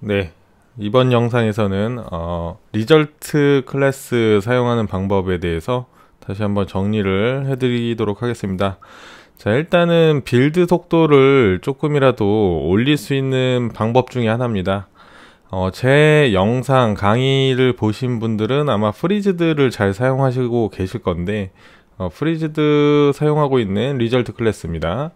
네. 이번 영상에서는 어, 리절트 클래스 사용하는 방법에 대해서 다시 한번 정리를 해드리도록 하겠습니다. 자, 일단은 빌드 속도를 조금이라도 올릴 수 있는 방법 중에 하나입니다. 어, 제 영상 강의를 보신 분들은 아마 프리즈드를 잘 사용하시고 계실 건데 어, 프리즈드 사용하고 있는 리절트 클래스입니다.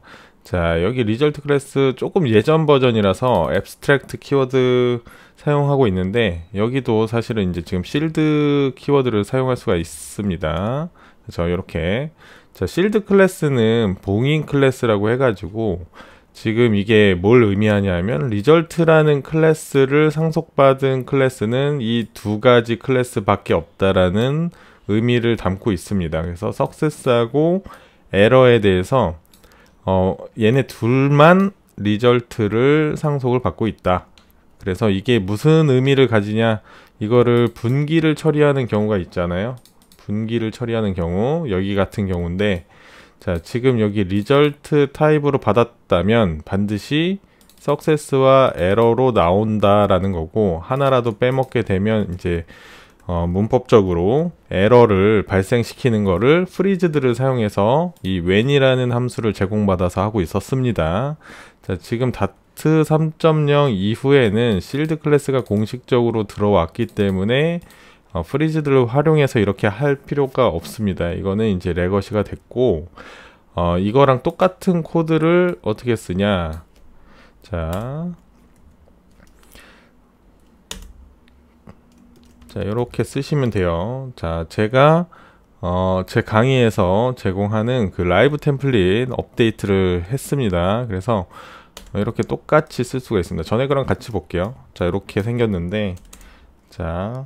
자 여기 리절트 클래스 조금 예전 버전이라서 앱스트랙트 키워드 사용하고 있는데 여기도 사실은 이제 지금 실드 키워드를 사용할 수가 있습니다 그래서 이렇게 자 실드 클래스는 봉인 클래스라고 해가지고 지금 이게 뭘 의미하냐면 리절트라는 클래스를 상속받은 클래스는 이 두 가지 클래스밖에 없다라는 의미를 담고 있습니다 그래서 석세스하고 에러에 대해서 어, 얘네 둘만 리절트를 상속을 받고 있다. 그래서 이게 무슨 의미를 가지냐 이거를 분기를 처리하는 경우가 있잖아요. 분기를 처리하는 경우 여기 같은 경우인데 자 지금 여기 리절트 타입으로 받았다면 반드시 석세스와 에러로 나온다라는 거고 하나라도 빼먹게 되면 이제 어, 문법적으로 에러를 발생시키는 것을 프리즈들을 사용해서 이 when이라는 함수를 제공받아서 하고 있었습니다. 자, 지금 다트 3.0 이후에는 실드 클래스가 공식적으로 들어왔기 때문에 어, 프리즈들을 활용해서 이렇게 할 필요가 없습니다. 이거는 이제 레거시가 됐고 어, 이거랑 똑같은 코드를 어떻게 쓰냐 자자 이렇게 쓰시면 돼요 자 제가 어, 제 강의에서 제공하는 그 라이브 템플릿 업데이트를 했습니다 그래서 이렇게 똑같이 쓸 수가 있습니다 전에 거랑 같이 볼게요 자 이렇게 생겼는데 자,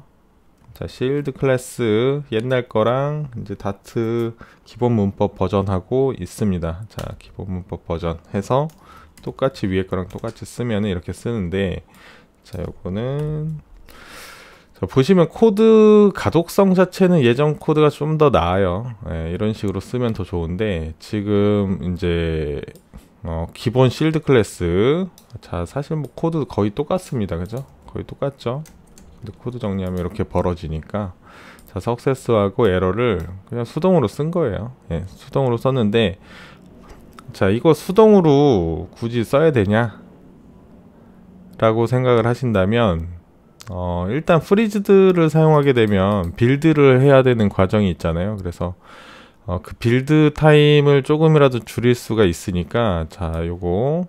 자 실드 클래스 옛날 거랑 이제 다트 기본 문법 버전하고 있습니다 자 기본 문법 버전 해서 똑같이 위에 거랑 똑같이 쓰면 이렇게 쓰는데 자 요거는 보시면 코드 가독성 자체는 예전 코드가 좀 더 나아요. 예, 이런 식으로 쓰면 더 좋은데 지금 이제 어, 기본 실드 클래스 자 사실 뭐 코드 거의 똑같습니다. 그죠? 거의 똑같죠? 근데 코드 정리하면 이렇게 벌어지니까 자 석세스하고 에러를 그냥 수동으로 쓴 거예요. 예, 수동으로 썼는데 자 이거 수동으로 굳이 써야 되냐? 라고 생각을 하신다면 어, 일단 프리즈드를 사용하게 되면 빌드를 해야 되는 과정이 있잖아요. 그래서 어, 그 빌드 타임을 조금이라도 줄일 수가 있으니까 자, 요거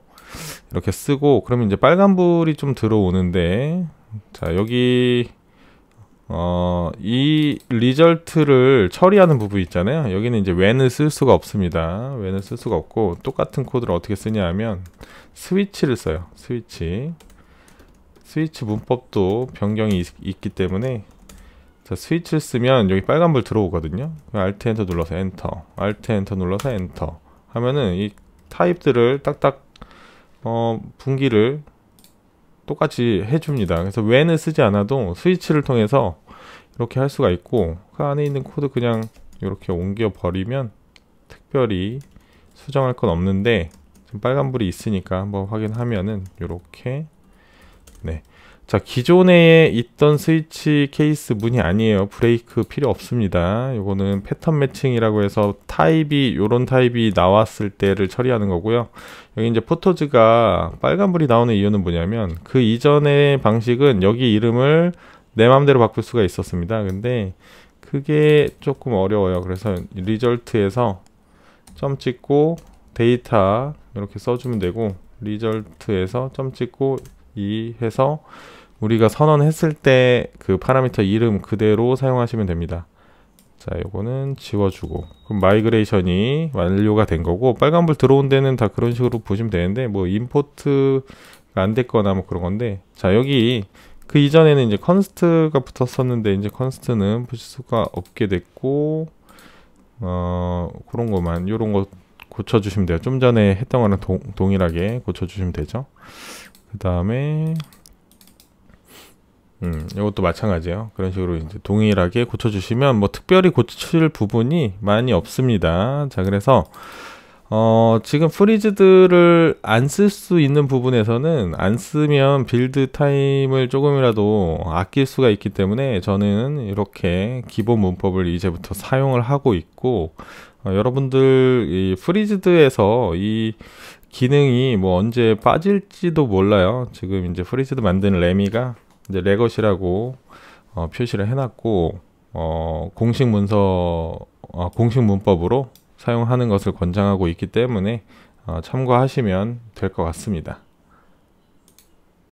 이렇게 쓰고 그러면 이제 빨간불이 좀 들어오는데 자, 여기 어, 이 리절트를 처리하는 부분 있잖아요. 여기는 이제 when을 쓸 수가 없습니다. when을 쓸 수가 없고 똑같은 코드를 어떻게 쓰냐 하면 스위치를 써요. 스위치. 스위치 문법도 변경이 있, 기 때문에 자, 스위치를 쓰면 여기 빨간불 들어오거든요. Alt 엔터 눌러서 엔터, Alt 엔터 눌러서 엔터 하면은 이 타입들을 딱딱 어, 분기를 똑같이 해줍니다. 그래서 when을 쓰지 않아도 스위치를 통해서 이렇게 할 수가 있고 그 안에 있는 코드 그냥 이렇게 옮겨 버리면 특별히 수정할 건 없는데 지금 빨간불이 있으니까 한번 확인하면은 이렇게 네. 자, 기존에 있던 스위치 케이스 문이 아니에요. 브레이크 필요 없습니다. 이거는 패턴 매칭이라고 해서 타입이, 요런 타입이 나왔을 때를 처리하는 거고요. 여기 이제 포토즈가 빨간불이 나오는 이유는 뭐냐면 그 이전의 방식은 여기 이름을 내 마음대로 바꿀 수가 있었습니다. 근데 그게 조금 어려워요. 그래서 리절트에서 점 찍고 데이터 이렇게 써주면 되고 리절트에서 점 찍고 2 해서 우리가 선언했을 때 그 파라미터 이름 그대로 사용하시면 됩니다. 자, 요거는 지워주고 그럼 마이그레이션이 완료가 된 거고 빨간불 들어온 데는 다 그런 식으로 보시면 되는데 뭐 임포트 안 됐거나 뭐 그런 건데 자 여기 그 이전에는 이제 컨스트가 붙었었는데 이제 컨스트는 붙일 수가 없게 됐고 어 그런 것만 요런 거 고쳐주시면 돼요 좀 전에 했던 거랑 동, 일하게 고쳐주시면 되죠 그 다음에 음, 이것도 마찬가지예요. 그런 식으로 이제 동일하게 고쳐주시면 뭐 특별히 고칠 부분이 많이 없습니다. 자, 그래서 어, 지금 프리즈들을 안쓸 수 있는 부분에서는 안 쓰면 빌드 타임을 조금이라도 아낄 수가 있기 때문에 저는 이렇게 기본 문법을 이제부터 사용을 하고 있고 어, 여러분들 이 프리즈드에서 이 기능이 뭐 언제 빠질지도 몰라요. 지금 이제 프리즈드 만드 레미가 이제 레거시라고 어, 표시를 해놨고 어, 공식 문서 어, 공식 문법으로 사용하는 것을 권장하고 있기 때문에 어, 참고하시면 될 것 같습니다.